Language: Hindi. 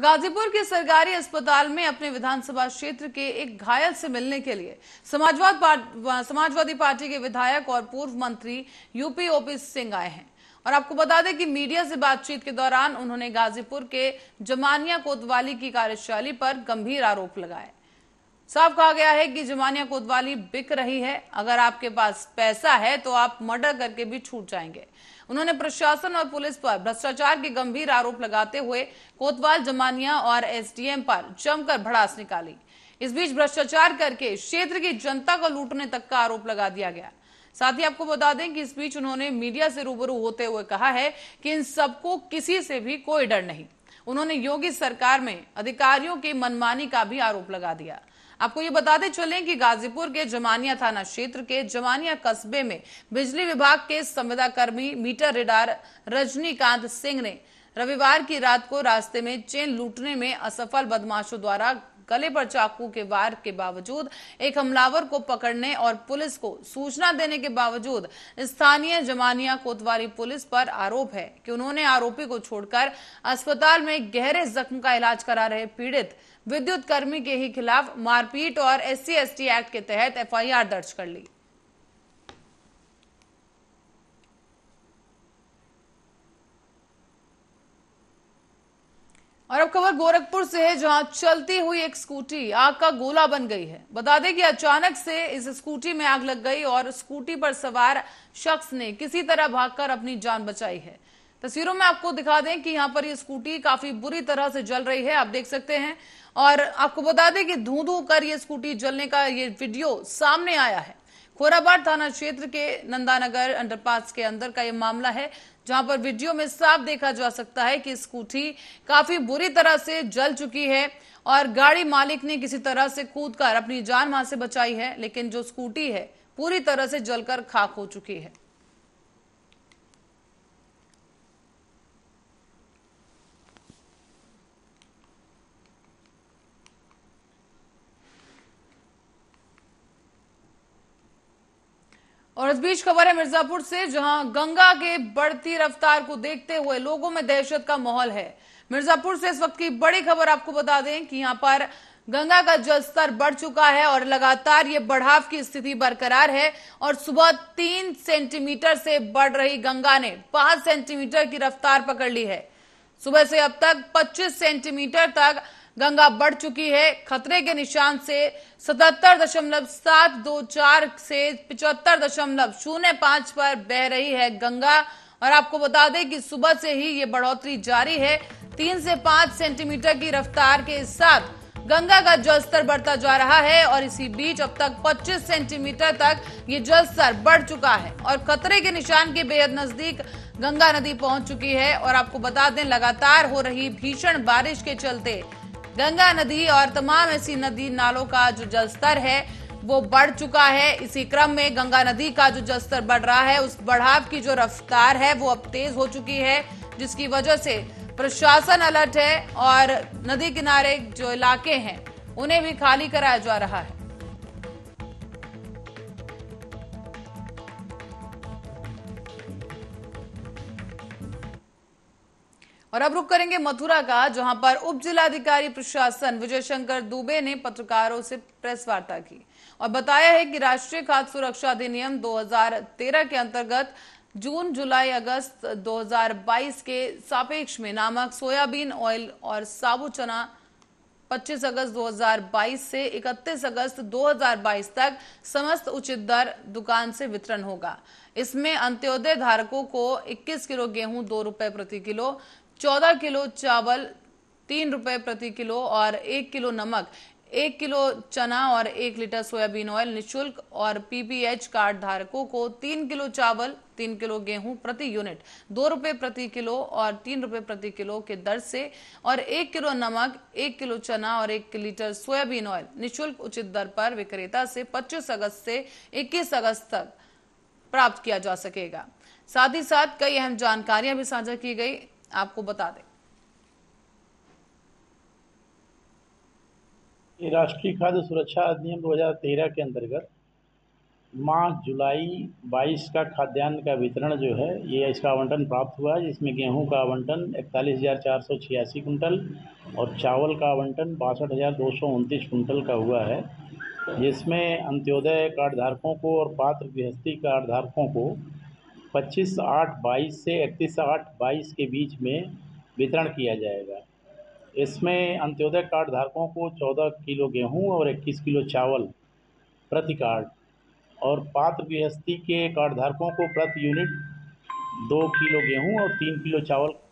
गाजीपुर के सरकारी अस्पताल में अपने विधानसभा क्षेत्र के एक घायल से मिलने के लिए समाजवाद समाजवादी पार्टी के विधायक और पूर्व मंत्री यूपी ओपी सिंह आए हैं और आपको बता दें कि मीडिया से बातचीत के दौरान उन्होंने गाजीपुर के जमानिया कोतवाली की कार्यशैली पर गंभीर आरोप लगाए साफ कहा गया है कि जमानिया कोतवाली बिक रही है अगर आपके पास पैसा है तो आप मर्डर करके भी छूट जाएंगे उन्होंने प्रशासन और पुलिस पर भ्रष्टाचार के गंभीर आरोप लगाते हुए कोतवाल जमानिया और एसडीएम पर जमकर भड़ास निकाली इस बीच भ्रष्टाचार करके क्षेत्र की जनता को लूटने तक का आरोप लगा दिया गया साथ ही आपको बता दें कि इस बीच उन्होंने मीडिया से रूबरू होते हुए कहा है कि इन सबको किसी से भी कोई डर नहीं उन्होंने योगी सरकार में अधिकारियों की मनमानी का भी आरोप लगा दिया आपको ये बताते चलें कि गाजीपुर के जमानिया थाना क्षेत्र के जमानिया कस्बे में बिजली विभाग के संविदा कर्मी मीटर रिडार रजनीकांत सिंह ने रविवार की रात को रास्ते में चेन लूटने में असफल बदमाशों द्वारा गले पर चाकू के वार के बावजूद एक हमलावर को पकड़ने और पुलिस को सूचना देने के बावजूद स्थानीय जमानिया कोतवाली पुलिस पर आरोप है कि उन्होंने आरोपी को छोड़कर अस्पताल में गहरे जख्म का इलाज करा रहे पीड़ित विद्युत कर्मी के ही खिलाफ मारपीट और एस सी एक्ट के तहत एफ दर्ज कर ली और अब खबर गोरखपुर से है जहां चलती हुई एक स्कूटी आग का गोला बन गई है बता दें कि अचानक से इस स्कूटी में आग लग गई और स्कूटी पर सवार शख्स ने किसी तरह भागकर अपनी जान बचाई है तस्वीरों में आपको दिखा दें कि यहाँ पर ये स्कूटी काफी बुरी तरह से जल रही है आप देख सकते हैं और आपको बता दें कि धू धू कर ये स्कूटी जलने का ये वीडियो सामने आया है खोराबाद थाना क्षेत्र के नंदानगर अंडरपास के अंदर का यह मामला है जहां पर वीडियो में साफ देखा जा सकता है कि स्कूटी काफी बुरी तरह से जल चुकी है और गाड़ी मालिक ने किसी तरह से कूद कर अपनी जान वहां से बचाई है लेकिन जो स्कूटी है पूरी तरह से जलकर खाक हो चुकी है और इस बीच खबर है मिर्जापुर से जहां गंगा के बढ़ती रफ्तार को देखते हुए लोगों में दहशत का माहौल है मिर्जापुर से इस वक्त की बड़ी खबर आपको बता दें कि यहां पर गंगा का जलस्तर बढ़ चुका है और लगातार ये बढ़ाव की स्थिति बरकरार है और सुबह तीन सेंटीमीटर से बढ़ रही गंगा ने पांच सेंटीमीटर की रफ्तार पकड़ ली है सुबह से अब तक पच्चीस सेंटीमीटर तक गंगा बढ़ चुकी है खतरे के निशान से सतहत्तर दशमलव सात दो चार से पिचहत्तर दशमलव शून्य पांच पर बह रही है गंगा और आपको बता दें कि सुबह से ही ये बढ़ोतरी जारी है तीन से पांच सेंटीमीटर की रफ्तार के साथ गंगा का जलस्तर बढ़ता जा रहा है और इसी बीच अब तक 25 सेंटीमीटर तक ये जलस्तर बढ़ चुका है और खतरे के निशान के बेहद नजदीक गंगा नदी पहुंच चुकी है और आपको बता दें लगातार हो रही भीषण बारिश के चलते गंगा नदी और तमाम ऐसी नदी नालों का जो जलस्तर है वो बढ़ चुका है इसी क्रम में गंगा नदी का जो जलस्तर बढ़ रहा है उस बढ़ाव की जो रफ्तार है वो अब तेज हो चुकी है जिसकी वजह से प्रशासन अलर्ट है और नदी किनारे जो इलाके हैं उन्हें भी खाली कराया जा रहा है और अब रुक करेंगे मथुरा का जहां पर उप जिलाधिकारी प्रशासन विजय शंकर दुबे ने पत्रकारों से प्रेस वार्ता की और बताया है कि राष्ट्रीय खाद्य सुरक्षा अधिनियम 2013 के अंतर्गत जून जुलाई अगस्त 2022 के सापेक्ष में नामक सोयाबीन ऑयल और साबु चना 25 अगस्त 2022 से 31 अगस्त 2022 तक समस्त उचित दर दुकान से वितरण होगा इसमें अंत्योदय धारकों को 21 किलो गेहूं दो रुपए प्रति किलो चौदह किलो चावल तीन रुपए प्रति किलो और एक किलो नमक एक किलो चना और एक लीटर सोयाबीन ऑयल निशुल्क और पीपीएच कार्ड धारकों को तीन किलो चावल तीन किलो गेहूं प्रति यूनिट दो रुपए प्रति किलो और तीन रुपए प्रति किलो के दर से और एक किलो नमक एक किलो चना और एक लीटर सोयाबीन ऑयल निशुल्क उचित दर पर विक्रेता से 25 अगस्त से 21 अगस्त तक प्राप्त किया जा सकेगा साथ ही साथ कई अहम जानकारियां भी साझा की गई आपको बता दें राष्ट्रीय खाद्य सुरक्षा अधिनियम 2013 के अंतर्गत मार्च जुलाई 22 का खाद्यान्न का वितरण जो है ये इसका आवंटन प्राप्त हुआ है जिसमें गेहूं का आवंटन इकतालीस हज़ार चार सौ छियासी कुंटल और चावल का आवंटन बासठ हज़ार दो सौ उनतीस कुंटल का हुआ है जिसमें अंत्योदय कार्डधारकों को और पात्र गृहस्थी कार्डधारकों को पच्चीस आठ बाईस से इकतीस आठ बाईस के बीच में वितरण किया जाएगा इसमें अंत्योदय कार्ड धारकों को चौदह किलो गेहूं और इक्कीस किलो चावल प्रति कार्ड और पात्र गृहस्थी के कार्ड धारकों को प्रति यूनिट दो किलो गेहूं और तीन किलो चावल